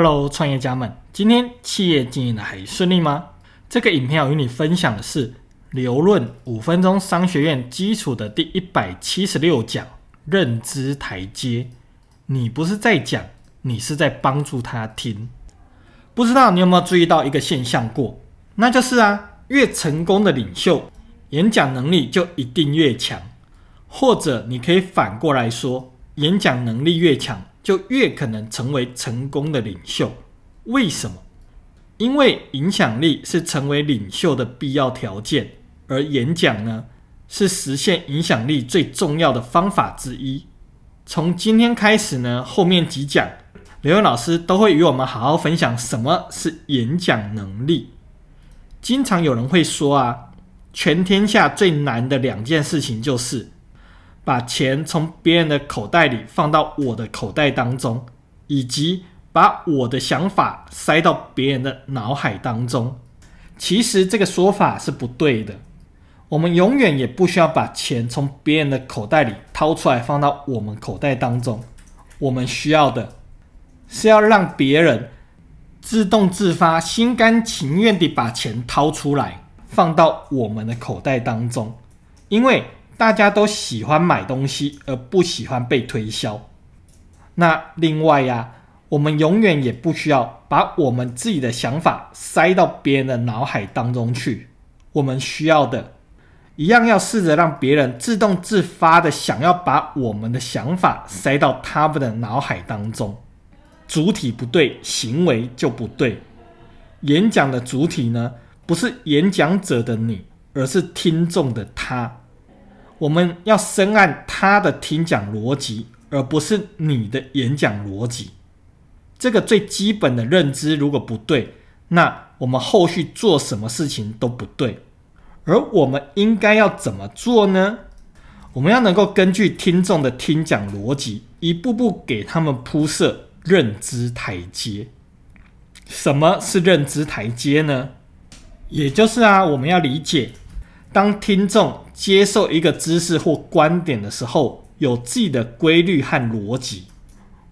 Hello，创业家们，今天企业经营的还顺利吗？这个影片要与你分享的是《刘润五分钟商学院》基础的第一百七十六讲：认知台阶。你不是在讲，你是在帮助他听。不知道你有没有注意到一个现象过？那就是啊，越成功的领袖，演讲能力就一定越强。或者你可以反过来说，演讲能力越强。就越可能成为成功的领袖。为什么？因为影响力是成为领袖的必要条件，而演讲呢，是实现影响力最重要的方法之一。从今天开始呢，后面几讲，刘老师都会与我们好好分享什么是演讲能力。经常有人会说啊，全天下最难的两件事情就是。把钱从别人的口袋里放到我的口袋当中，以及把我的想法塞到别人的脑海当中，其实这个说法是不对的。我们永远也不需要把钱从别人的口袋里掏出来放到我们口袋当中。我们需要的是要让别人自动自发、心甘情愿地把钱掏出来放到我们的口袋当中，因为。大家都喜欢买东西，而不喜欢被推销。那另外呀，我们永远也不需要把我们自己的想法塞到别人的脑海当中去。我们需要的，一样要试着让别人自动自发的想要把我们的想法塞到他们的脑海当中。主体不对，行为就不对。演讲的主体呢，不是演讲者的你，而是听众的他。我们要深谙他的听讲逻辑，而不是你的演讲逻辑。这个最基本的认知如果不对，那我们后续做什么事情都不对。而我们应该要怎么做呢？我们要能够根据听众的听讲逻辑，一步步给他们铺设认知台阶。什么是认知台阶呢？也就是啊，我们要理解。当听众接受一个知识或观点的时候，有自己的规律和逻辑。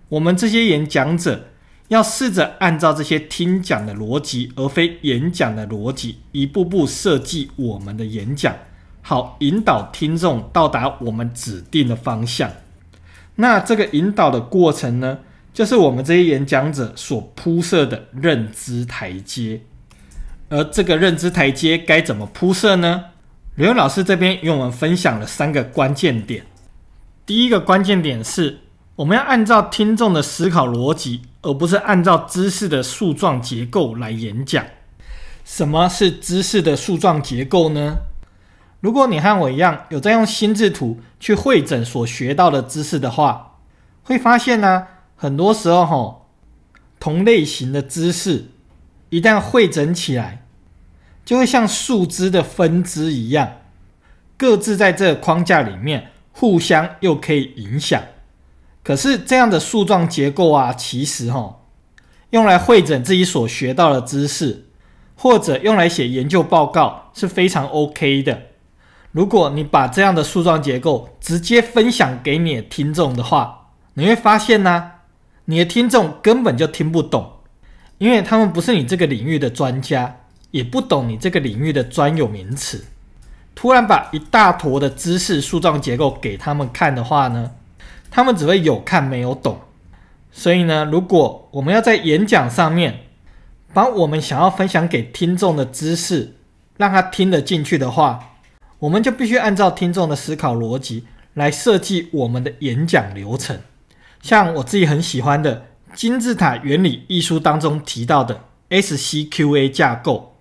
我们这些演讲者要试着按照这些听讲的逻辑，而非演讲的逻辑，一步步设计我们的演讲，好引导听众到达我们指定的方向。那这个引导的过程呢，就是我们这些演讲者所铺设的认知台阶。而这个认知台阶该怎么铺设呢？刘老师这边与我们分享了三个关键点。第一个关键点是，我们要按照听众的思考逻辑，而不是按照知识的树状结构来演讲。什么是知识的树状结构呢？如果你和我一样有在用心智图去会诊所学到的知识的话，会发现呢，很多时候哦、同类型的知识一旦会整起来。就会像树枝的分支一样，各自在这框架里面互相又可以影响。可是这样的树状结构啊，其实哈，用来会诊自己所学到的知识，或者用来写研究报告是非常 OK 的。如果你把这样的树状结构直接分享给你的听众的话，你会发现呢，你的听众根本就听不懂，因为他们不是你这个领域的专家。也不懂你这个领域的专有名词，突然把一大坨的知识树状结构给他们看的话呢，他们只会有看没有懂。所以呢，如果我们要在演讲上面把我们想要分享给听众的知识让他听得进去的话，我们就必须按照听众的思考逻辑来设计我们的演讲流程。像我自己很喜欢的《金字塔原理》一书当中提到的 SCQA 架构。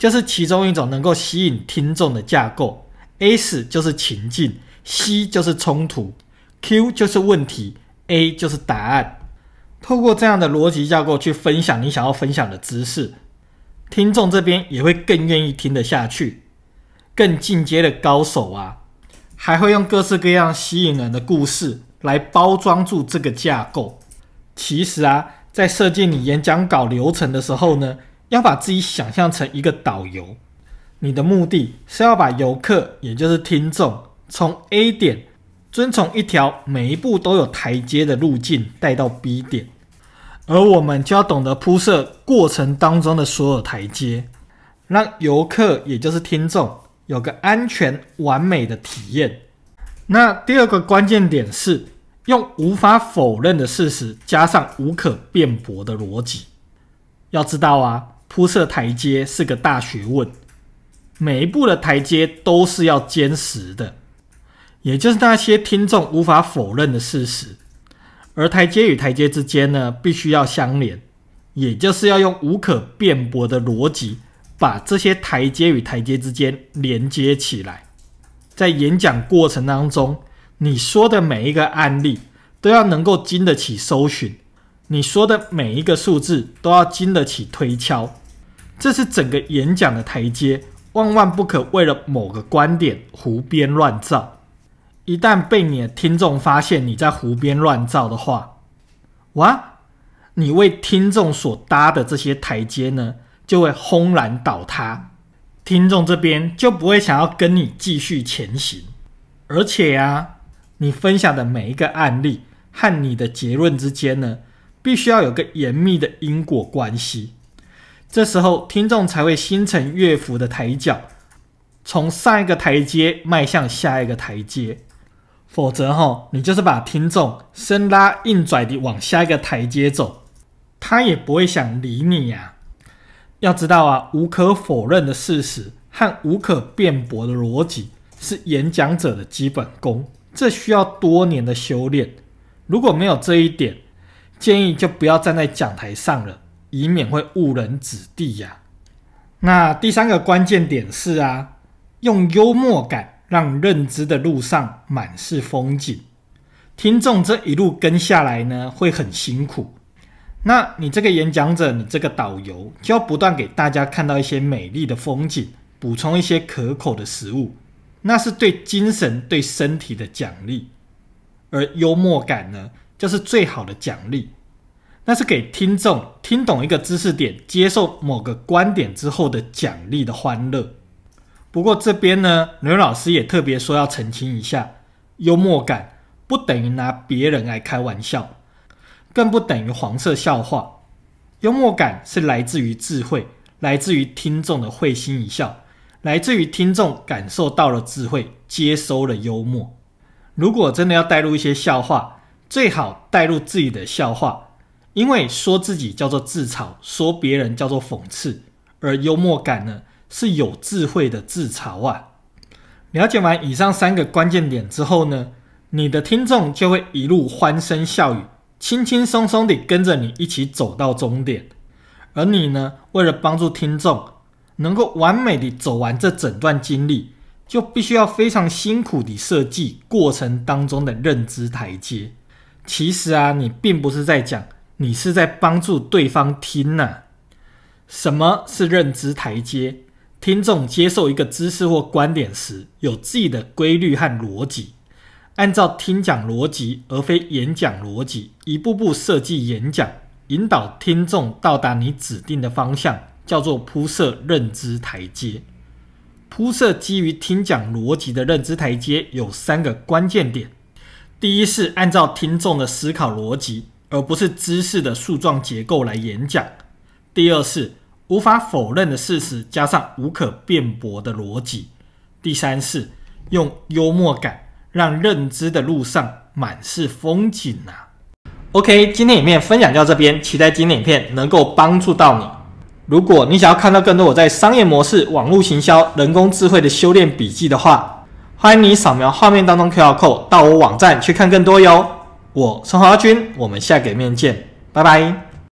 就是其中一种能够吸引听众的架构。S 就是情境，C 就是冲突，Q 就是问题，A 就是答案。透过这样的逻辑架构去分享你想要分享的知识，听众这边也会更愿意听得下去。更进阶的高手啊，还会用各式各样吸引人的故事来包装住这个架构。其实啊，在设计你演讲稿流程的时候呢。要把自己想象成一个导游，你的目的是要把游客，也就是听众，从 A 点遵从一条每一步都有台阶的路径带到 B 点，而我们就要懂得铺设过程当中的所有台阶，让游客，也就是听众有个安全完美的体验。那第二个关键点是用无法否认的事实加上无可辩驳的逻辑。要知道啊。铺设台阶是个大学问，每一步的台阶都是要坚实的，也就是那些听众无法否认的事实。而台阶与台阶之间呢，必须要相连，也就是要用无可辩驳的逻辑把这些台阶与台阶之间连接起来。在演讲过程当中，你说的每一个案例都要能够经得起搜寻，你说的每一个数字都要经得起推敲。这是整个演讲的台阶，万万不可为了某个观点胡编乱造。一旦被你的听众发现你在胡编乱造的话，哇，你为听众所搭的这些台阶呢，就会轰然倒塌，听众这边就不会想要跟你继续前行。而且啊，你分享的每一个案例和你的结论之间呢，必须要有个严密的因果关系。这时候，听众才会心成乐府的抬脚，从上一个台阶迈向下一个台阶。否则，哈，你就是把听众生拉硬拽地往下一个台阶走，他也不会想理你呀。要知道啊，无可否认的事实和无可辩驳的逻辑是演讲者的基本功，这需要多年的修炼。如果没有这一点，建议就不要站在讲台上了。以免会误人子弟呀。那第三个关键点是啊，用幽默感让认知的路上满是风景。听众这一路跟下来呢，会很辛苦。那你这个演讲者，你这个导游，就要不断给大家看到一些美丽的风景，补充一些可口的食物，那是对精神、对身体的奖励。而幽默感呢，就是最好的奖励，那是给听众。听懂一个知识点，接受某个观点之后的奖励的欢乐。不过这边呢，刘老师也特别说要澄清一下：幽默感不等于拿别人来开玩笑，更不等于黄色笑话。幽默感是来自于智慧，来自于听众的会心一笑，来自于听众感受到了智慧，接收了幽默。如果真的要带入一些笑话，最好带入自己的笑话。因为说自己叫做自嘲，说别人叫做讽刺，而幽默感呢是有智慧的自嘲啊。了解完以上三个关键点之后呢，你的听众就会一路欢声笑语，轻轻松松地跟着你一起走到终点。而你呢，为了帮助听众能够完美地走完这整段经历，就必须要非常辛苦地设计过程当中的认知台阶。其实啊，你并不是在讲。你是在帮助对方听呢？什么是认知台阶？听众接受一个知识或观点时，有自己的规律和逻辑，按照听讲逻辑而非演讲逻辑，一步步设计演讲，引导听众到达你指定的方向，叫做铺设认知台阶。铺设基于听讲逻辑的认知台阶有三个关键点：第一是按照听众的思考逻辑。而不是知识的树状结构来演讲。第二是无法否认的事实加上无可辩驳的逻辑。第三是用幽默感让认知的路上满是风景呐。OK，今天影片分享到这边，期待天典片能够帮助到你。如果你想要看到更多我在商业模式、网络行销、人工智慧的修炼笔记的话，欢迎你扫描画面当中 Q R code 到我网站去看更多哟。我陈华军，我们下个面见，拜拜。